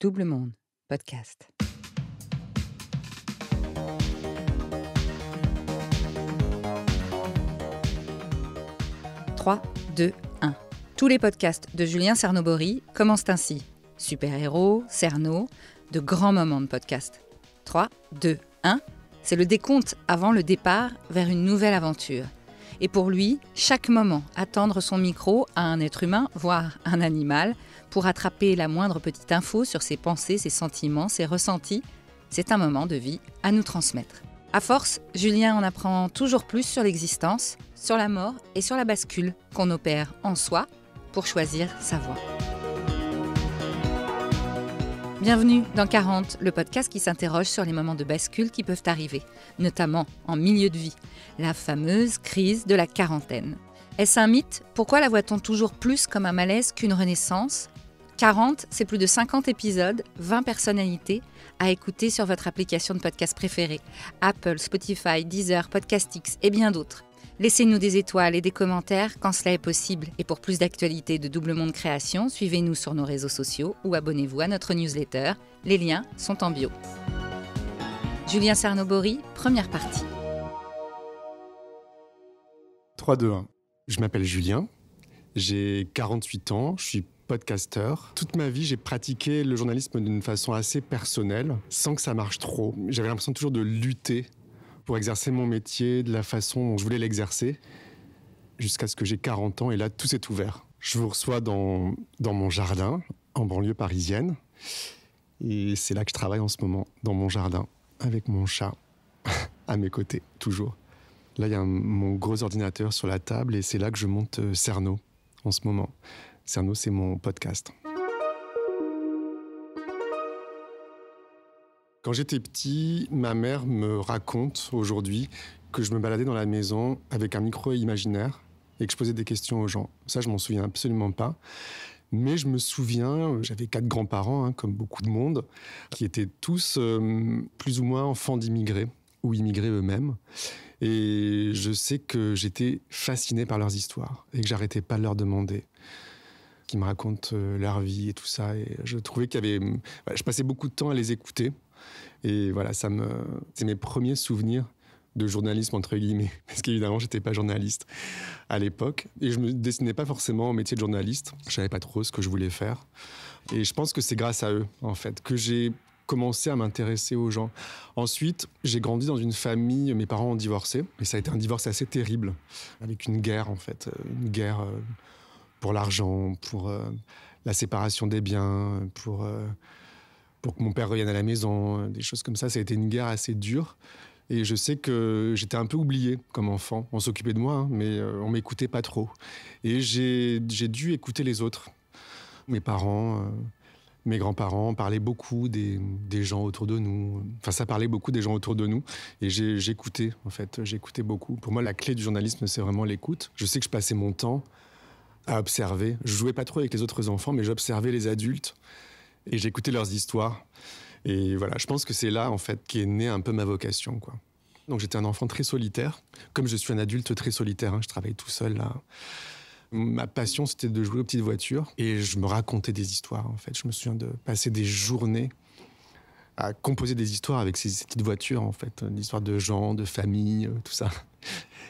Double Monde, podcast. 3, 2, 1. Tous les podcasts de Julien Cernobori commencent ainsi. Super-héros, Cerno, de grands moments de podcast. 3, 2, 1, c'est le décompte avant le départ vers une nouvelle aventure. Et pour lui, chaque moment, attendre son micro à un être humain, voire un animal, pour attraper la moindre petite info sur ses pensées, ses sentiments, ses ressentis, c'est un moment de vie à nous transmettre. À force, Julien en apprend toujours plus sur l'existence, sur la mort et sur la bascule qu'on opère en soi pour choisir sa voie. Bienvenue dans 40, le podcast qui s'interroge sur les moments de bascule qui peuvent arriver, notamment en milieu de vie, la fameuse crise de la quarantaine. Est-ce un mythe Pourquoi la voit-on toujours plus comme un malaise qu'une renaissance 40, c'est plus de 50 épisodes, 20 personnalités à écouter sur votre application de podcast préférée, Apple, Spotify, Deezer, Podcastix et bien d'autres. Laissez-nous des étoiles et des commentaires quand cela est possible. Et pour plus d'actualités de Double Monde Création, suivez-nous sur nos réseaux sociaux ou abonnez-vous à notre newsletter. Les liens sont en bio. Julien Sarnobori, première partie. 3, 2, 1. Je m'appelle Julien, j'ai 48 ans, je suis podcasteur. Toute ma vie, j'ai pratiqué le journalisme d'une façon assez personnelle, sans que ça marche trop. J'avais l'impression toujours de lutter pour exercer mon métier de la façon dont je voulais l'exercer jusqu'à ce que j'ai 40 ans et là tout s'est ouvert. Je vous reçois dans, dans mon jardin en banlieue parisienne et c'est là que je travaille en ce moment, dans mon jardin, avec mon chat à mes côtés, toujours. Là, il y a mon gros ordinateur sur la table et c'est là que je monte euh, Cerno en ce moment. Cerno, c'est mon podcast. Quand j'étais petit, ma mère me raconte aujourd'hui que je me baladais dans la maison avec un micro imaginaire et que je posais des questions aux gens. Ça, je m'en souviens absolument pas. Mais je me souviens, j'avais quatre grands-parents, hein, comme beaucoup de monde, qui étaient tous euh, plus ou moins enfants d'immigrés ou immigrés eux-mêmes. Et je sais que j'étais fasciné par leurs histoires et que j'arrêtais pas de leur demander qui me racontent euh, leur vie et tout ça. Et je trouvais qu'il y avait. Bah, je passais beaucoup de temps à les écouter et voilà, ça me, c'est mes premiers souvenirs de journalisme entre guillemets, parce qu'évidemment j'étais pas journaliste à l'époque et je me dessinais pas forcément au métier de journaliste. Je savais pas trop ce que je voulais faire et je pense que c'est grâce à eux en fait que j'ai commencé à m'intéresser aux gens. Ensuite, j'ai grandi dans une famille, mes parents ont divorcé et ça a été un divorce assez terrible avec une guerre en fait, euh, une guerre euh, pour l'argent, pour euh, la séparation des biens, pour pour que mon père revienne à la maison, euh, des choses comme ça. Ça a été une guerre assez dure. Et je sais que j'étais un peu oublié comme enfant. On s'occupait de moi, hein, mais euh, on m'écoutait pas trop. Et j'ai dû écouter les autres. Mes parents, euh, mes grands-parents parlaient beaucoup des, gens autour de nous. Enfin, ça parlait beaucoup des gens autour de nous. Et j'écoutais, en fait. J'écoutais beaucoup. Pour moi, la clé du journalisme, c'est vraiment l'écoute. Je sais que je passais mon temps à observer. Je jouais pas trop avec les autres enfants, mais j'observais les adultes et j'écoutais leurs histoires. Et voilà, je pense que c'est là, en fait, qu'est née un peu ma vocation, quoi. Donc j'étais un enfant très solitaire, comme je suis un adulte très solitaire, hein, je travaille tout seul Ma passion, c'était de jouer aux petites voitures et je me racontais des histoires, en fait. Je me souviens de passer des journées à composer des histoires avec ces, petites voitures, en fait. Des histoires de gens, de familles, euh, tout ça.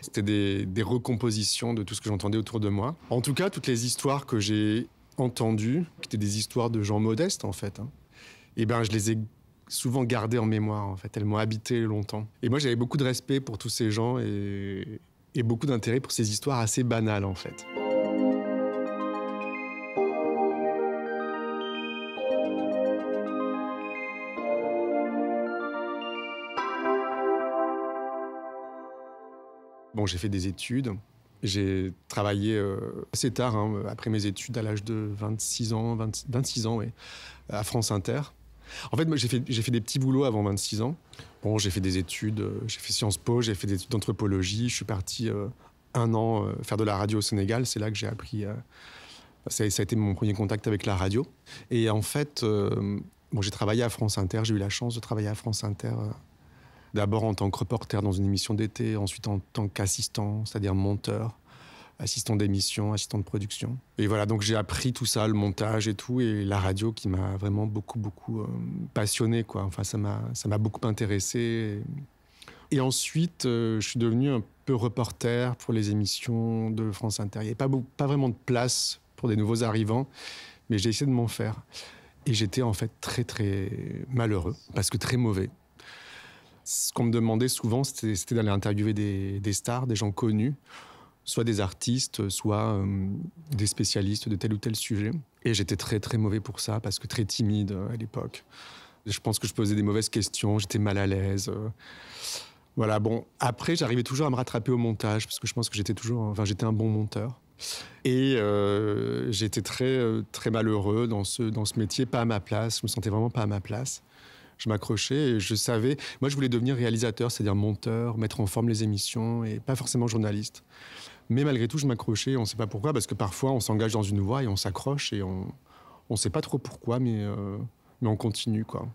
C'était des recompositions de tout ce que j'entendais autour de moi. En tout cas, toutes les histoires que j'ai entendues, qui étaient des histoires de gens modestes en fait, et hein. eh ben je les ai souvent gardées en mémoire en fait. Elles m'ont habité longtemps. Et moi j'avais beaucoup de respect pour tous ces gens et beaucoup d'intérêt pour ces histoires assez banales en fait. Bon, j'ai fait des études j'ai travaillé euh, assez tard, hein, après mes études, à l'âge de 26 ans, 26 ans, à France Inter. En fait, j'ai fait, des petits boulots avant 26 ans. Bon, j'ai fait des études, euh, j'ai fait Sciences Po, j'ai fait des études d'anthropologie. Je suis parti euh, un an faire de la radio au Sénégal. C'est là que j'ai appris. Ça, ça, a été mon premier contact avec la radio. Et en fait, bon, j'ai travaillé à France Inter. J'ai eu la chance de travailler à France Inter D'abord en tant que reporter dans une émission d'été, ensuite en tant qu'assistant, c'est-à-dire monteur, assistant d'émission, assistant de production. Et voilà, donc j'ai appris tout ça, le montage et tout, et la radio qui m'a vraiment beaucoup, beaucoup euh, passionné, quoi. Enfin, ça m'a beaucoup intéressé. Et, ensuite, euh, je suis devenu un peu reporter pour les émissions de France Inter. Il n'y avait pas, pas vraiment de place pour des nouveaux arrivants, mais j'ai essayé de m'en faire. Et j'étais en fait très, très malheureux, parce que très mauvais ce qu'on me demandait souvent, c'était d'aller interviewer des, stars, des gens connus, soit des artistes, soit euh, des spécialistes de tel ou tel sujet. Et j'étais très très mauvais pour ça parce que très timide euh, à l'époque. Je pense que je posais des mauvaises questions, j'étais mal à l'aise. Euh. Voilà, bon, après j'arrivais toujours à me rattraper au montage parce que je pense que j'étais toujours, enfin j'étais un bon monteur. Et j'étais très très malheureux dans ce, dans ce métier, pas à ma place, je me sentais vraiment pas à ma place je m'accrochais et je savais. Moi, je voulais devenir réalisateur, c'est-à-dire monteur, mettre en forme les émissions et pas forcément journaliste. Mais malgré tout, je m'accrochais. On ne sait pas pourquoi, parce que parfois, on s'engage dans une voie et on s'accroche et on ne sait pas trop pourquoi, mais, euh, mais on continue, quoi.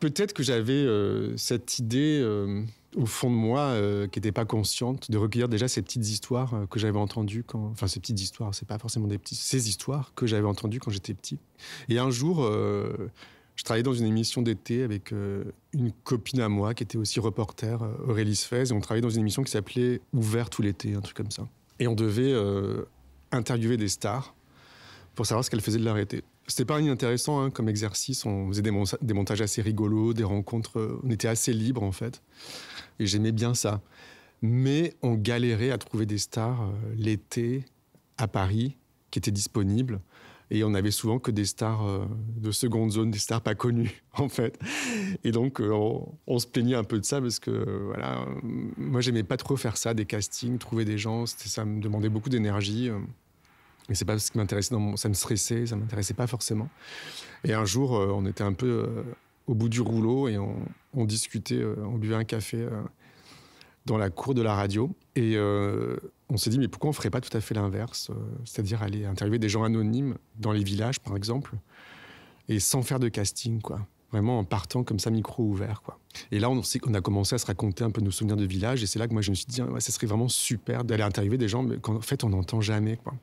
Peut-être que j'avais euh, cette idée euh, au fond de moi qui n'était pas consciente de recueillir déjà ces petites histoires que j'avais entendues quand. Enfin, ces petites histoires, c'est pas forcément des petites. Ces histoires que j'avais entendues quand j'étais petit. Et un jour je travaillais dans une émission d'été avec euh, une copine à moi qui était aussi reporter, euh, Aurélie Sfez, et on travaillait dans une émission qui s'appelait Ouvert tout l'été, un truc comme ça. Et on devait euh, interviewer des stars pour savoir ce qu'elles faisaient de leur été. C'était pas inintéressant hein, comme exercice, on faisait des, montages assez rigolos, des rencontres, on était assez libre en fait, et j'aimais bien ça. Mais on galérait à trouver des stars l'été à Paris qui étaient disponibles et on avait souvent que des stars euh, de seconde zone, des stars pas connues, en fait. Et donc, euh, on, se plaignait un peu de ça parce que, voilà, euh, moi, j'aimais pas trop faire ça, des castings, trouver des gens. Ça me demandait beaucoup d'énergie. Mais c'est pas ce qui m'intéressait. Ça me stressait, ça m'intéressait pas forcément. Et un jour, on était un peu au bout du rouleau et on discutait, on buvait un café dans la cour de la radio. Et euh, on s'est dit, mais pourquoi on ne ferait pas tout à fait l'inverse euh, C'est-à-dire aller interviewer des gens anonymes dans les villages, par exemple, et sans faire de casting, quoi. Vraiment en partant comme ça, micro ouvert, quoi. Et là, on, a commencé à se raconter un peu nos souvenirs de village, et c'est là que moi, je me suis dit, ça serait vraiment super d'aller interviewer des gens qu'en fait, on n'entend jamais, quoi.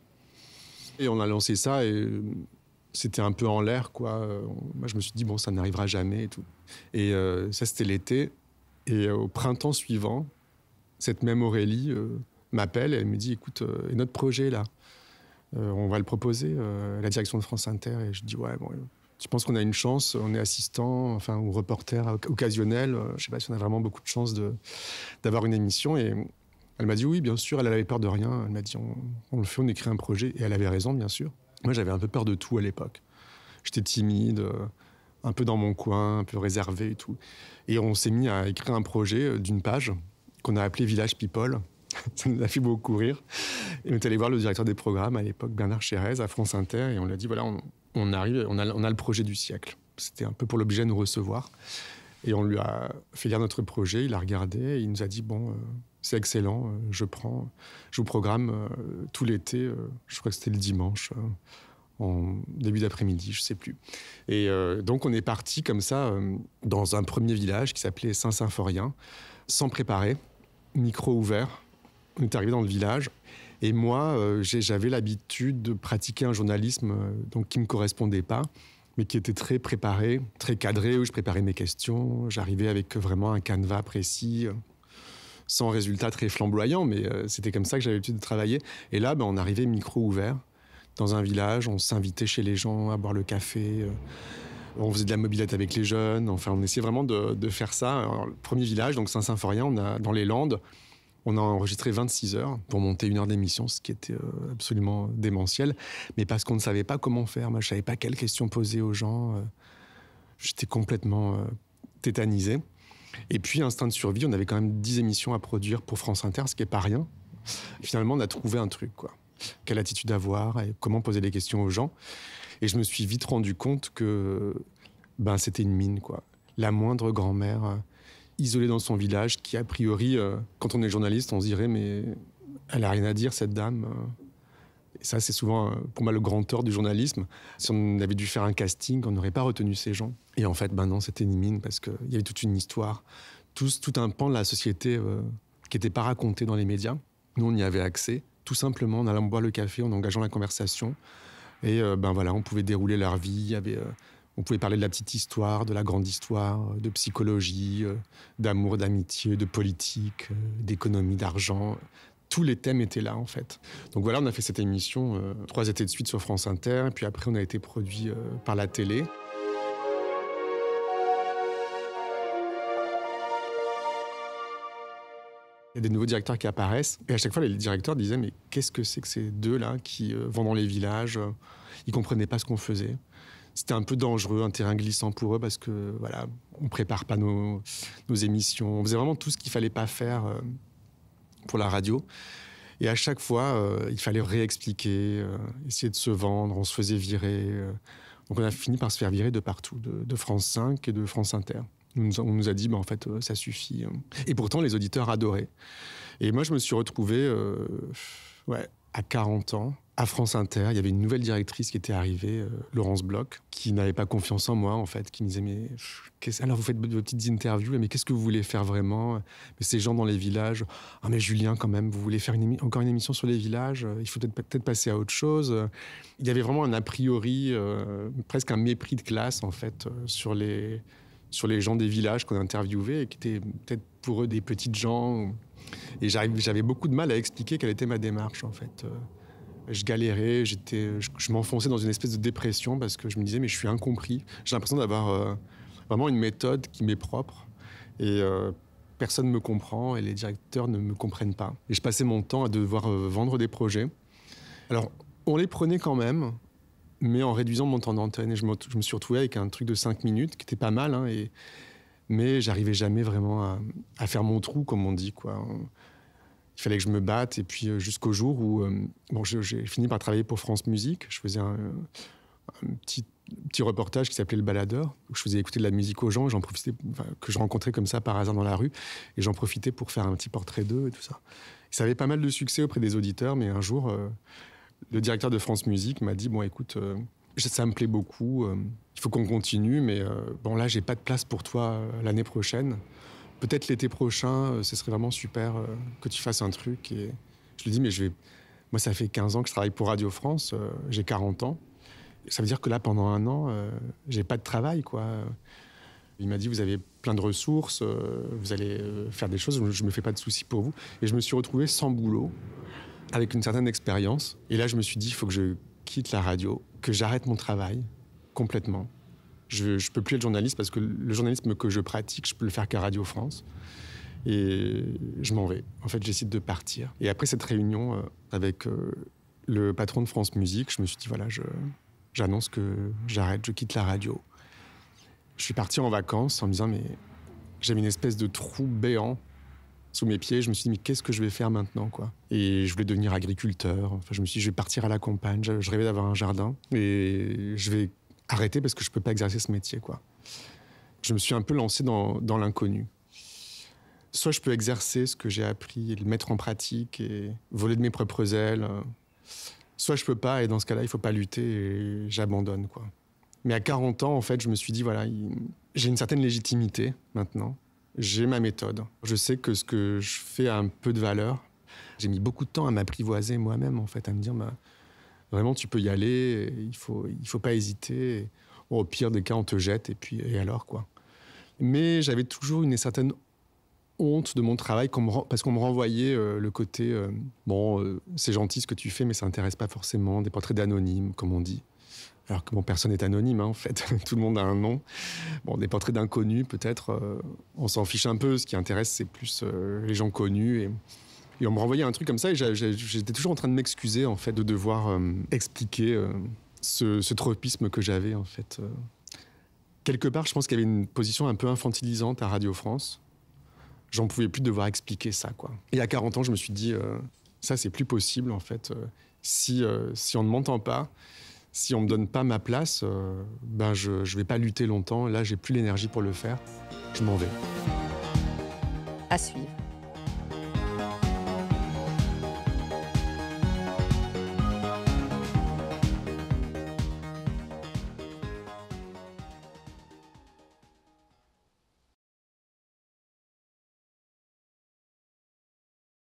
Et on a lancé ça, et euh, c'était un peu en l'air, quoi. Moi, je me suis dit, bon, ça n'arrivera jamais, et tout. Et ça, c'était l'été. Et au printemps suivant, cette même Aurélie euh, m'appelle et elle me dit écoute, euh, notre projet là, euh, on va le proposer à la direction de France Inter. Et je dis ouais, bon, je pense qu'on a une chance, on est assistant, enfin, ou reporter occasionnel. Je sais pas si on a vraiment beaucoup de chance d'avoir une émission. Et elle m'a dit oui, bien sûr, elle n'avait peur de rien. Elle m'a dit on, le fait, on écrit un projet. Et elle avait raison, bien sûr. Moi, j'avais un peu peur de tout à l'époque. J'étais timide, un peu dans mon coin, un peu réservé et tout. Et on s'est mis à écrire un projet d'une page qu'on a appelé Village People. Ça nous a fait beaucoup rire. Et on est allé voir le directeur des programmes à l'époque, Bernard Chérez, à France Inter, et on lui a dit voilà, on, arrive, on a, on a le projet du siècle. C'était un peu pour l'objet de nous recevoir. Et on lui a fait lire notre projet, il a regardé, et il nous a dit bon, euh, c'est excellent, euh, je prends, je vous programme euh, tout l'été, je crois que c'était le dimanche, en début d'après-midi, je ne sais plus. Et donc on est parti comme ça dans un premier village qui s'appelait Saint-Symphorien, sans préparer micro ouvert. On est arrivé dans le village. Et moi, euh, j'avais l'habitude de pratiquer un journalisme euh, donc qui ne me correspondait pas, mais qui était très préparé, très cadré, où je préparais mes questions. J'arrivais avec vraiment un canevas précis, euh, sans résultat très flamboyant, mais c'était comme ça que j'avais l'habitude de travailler. Et là, ben, on arrivait micro ouvert dans un village, on s'invitait chez les gens à boire le café. On faisait de la mobilette avec les jeunes. Enfin, on essayait vraiment de, faire ça. le premier village, donc Saint-Symphorien, dans les Landes. On a enregistré 26 heures pour monter une heure d'émission, ce qui était euh, absolument démentiel. Mais parce qu'on ne savait pas comment faire. Moi, je ne savais pas quelles questions poser aux gens. Euh, j'étais complètement euh, tétanisé. Et puis, Instinct de survie, on avait quand même 10 émissions à produire pour France Inter, ce qui n'est pas rien. Finalement, on a trouvé un truc, Quelle attitude avoir et comment poser des questions aux gens. Et je me suis vite rendu compte que ben, c'était une mine, quoi. La moindre grand-mère euh, isolée dans son village qui, a priori, euh, quand on est journaliste, on se dirait, mais elle a rien à dire, cette dame. Euh. Et ça, c'est souvent pour moi le grand tort du journalisme. Si on avait dû faire un casting, on n'aurait pas retenu ces gens. Et en fait, ben non, c'était une mine parce qu'il y avait toute une histoire, tout, tout un pan de la société qui n'était pas raconté dans les médias. Nous, on y avait accès, tout simplement en allant boire le café, en engageant la conversation, et euh, ben voilà, on pouvait dérouler leur vie. Euh, on pouvait parler de la petite histoire, de la grande histoire, euh, de psychologie, d'amour, d'amitié, de politique, d'économie, d'argent. Tous les thèmes étaient là, en fait. Donc voilà, on a fait cette émission trois étés de suite sur France Inter. Et puis après, on a été produit par la télé. y a des nouveaux directeurs qui apparaissent. Et à chaque fois, les directeurs disaient Mais qu'est-ce que c'est que ces deux-là qui euh, vont dans les villages euh, Ils comprenaient pas ce qu'on faisait. C'était un peu dangereux, un terrain glissant pour eux parce que voilà, on prépare pas nos, émissions. On faisait vraiment tout ce qu'il fallait pas faire euh, pour la radio. Et à chaque fois, il fallait réexpliquer, essayer de se vendre. On se faisait virer. donc on a fini par se faire virer de partout, de, de France 5 et de France Inter on nous a dit, bah, en fait, euh, ça suffit. Hein. Et pourtant, les auditeurs adoraient. Et moi, je me suis retrouvé euh, à 40 ans, à France Inter. Il y avait une nouvelle directrice qui était arrivée, euh, Laurence Bloch, qui n'avait pas confiance en moi, en fait, qui me disait Mais alors, vous faites vos petites interviews, mais qu'est-ce que vous voulez faire vraiment mais Ces gens dans les villages. Ah, mais Julien, quand même, vous voulez faire encore une émission sur les villages Il faut peut-être passer à autre chose. Il y avait vraiment un a priori, presque un mépris de classe, en fait, sur les sur les gens des villages qu'on interviewait et qui étaient peut-être pour eux des petites gens. Et j'avais beaucoup de mal à expliquer quelle était ma démarche en fait. Euh, je galérais, j'étais, je, m'enfonçais dans une espèce de dépression parce que je me disais mais je suis incompris. J'ai l'impression d'avoir euh, vraiment une méthode qui m'est propre et euh, personne ne me comprend et les directeurs ne me comprennent pas. Et je passais mon temps à devoir vendre des projets. Alors on les prenait quand même, mais en réduisant mon temps d'antenne. Et je, me suis retrouvé avec un truc de 5 minutes qui était pas mal, hein, et, mais j'arrivais jamais vraiment à, faire mon trou, comme on dit. Quoi. Il fallait que je me batte, et puis euh, jusqu'au jour où euh, bon, j'ai fini par travailler pour France Musique. Je faisais un, petit, petit, reportage qui s'appelait Le Baladeur, où je faisais écouter de la musique aux gens, et profitais, que je rencontrais comme ça par hasard dans la rue, et j'en profitais pour faire un petit portrait d'eux et tout ça. Ça avait pas mal de succès auprès des auditeurs, mais un jour... Euh, le directeur de France Musique m'a dit bon écoute euh, ça me plaît beaucoup euh, il faut qu'on continue mais euh, bon là j'ai pas de place pour toi l'année prochaine peut-être l'été prochain ce serait vraiment super que tu fasses un truc et je lui dis mais je vais moi ça fait 15 ans que je travaille pour Radio France j'ai 40 ans ça veut dire que là pendant un an j'ai pas de travail quoi il m'a dit vous avez plein de ressources vous allez faire des choses je me fais pas de souci pour vous et je me suis retrouvé sans boulot avec une certaine expérience. Et là, je me suis dit, il faut que je quitte la radio, que j'arrête mon travail complètement. Je ne peux plus être journaliste parce que le journalisme que je pratique, je peux le faire qu'à Radio France. Et je m'en vais. En fait, j'essaie de partir. Et après cette réunion euh, avec euh, le patron de France Musique, je me suis dit, voilà, j'annonce que j'arrête, je quitte la radio. Je suis parti en vacances en me disant, mais j'avais une espèce de trou béant sous mes pieds. Je me suis dit, mais qu'est-ce que je vais faire maintenant quoi Et je voulais devenir agriculteur. Enfin, je me suis dit, je vais partir à la campagne. Je rêvais d'avoir un jardin. Et je vais arrêter parce que je ne peux pas exercer ce métier. quoi. Je me suis un peu lancé dans, l'inconnu. Soit je peux exercer ce que j'ai appris et le mettre en pratique et voler de mes propres ailes. Euh, soit je peux pas et dans ce cas-là, il faut pas lutter et j'abandonne. quoi. Mais à 40 ans, en fait, je me suis dit, voilà, j'ai une certaine légitimité maintenant. J'ai ma méthode. Je sais que ce que je fais a un peu de valeur. J'ai mis beaucoup de temps à m'apprivoiser moi-même, en fait, à me dire bah, vraiment, tu peux y aller, il ne faut, il faut pas hésiter. au pire des cas, on te jette, et puis, et alors, quoi. Mais j'avais toujours une certaine honte de mon travail parce qu'on me renvoyait euh, le côté euh, bon, euh, c'est gentil ce que tu fais, mais ça n'intéresse pas forcément, des portraits d'anonymes, comme on dit alors que bon, personne n'est anonyme hein, en fait, tout le monde a un nom. Bon, des portraits d'inconnus peut-être, euh, on s'en fiche un peu, ce qui intéresse c'est plus euh, les gens connus et... on me renvoyait un truc comme ça et j'étais toujours en train de m'excuser en fait de devoir euh, expliquer ce, tropisme que j'avais en fait. Quelque part, je pense qu'il y avait une position un peu infantilisante à Radio France. J'en pouvais plus devoir expliquer ça quoi. Et à 40 ans, je me suis dit ça c'est plus possible en fait si on ne m'entend pas si on ne me donne pas ma place, euh, ben je ne vais pas lutter longtemps. Là, j'ai plus l'énergie pour le faire. Je m'en vais. À suivre.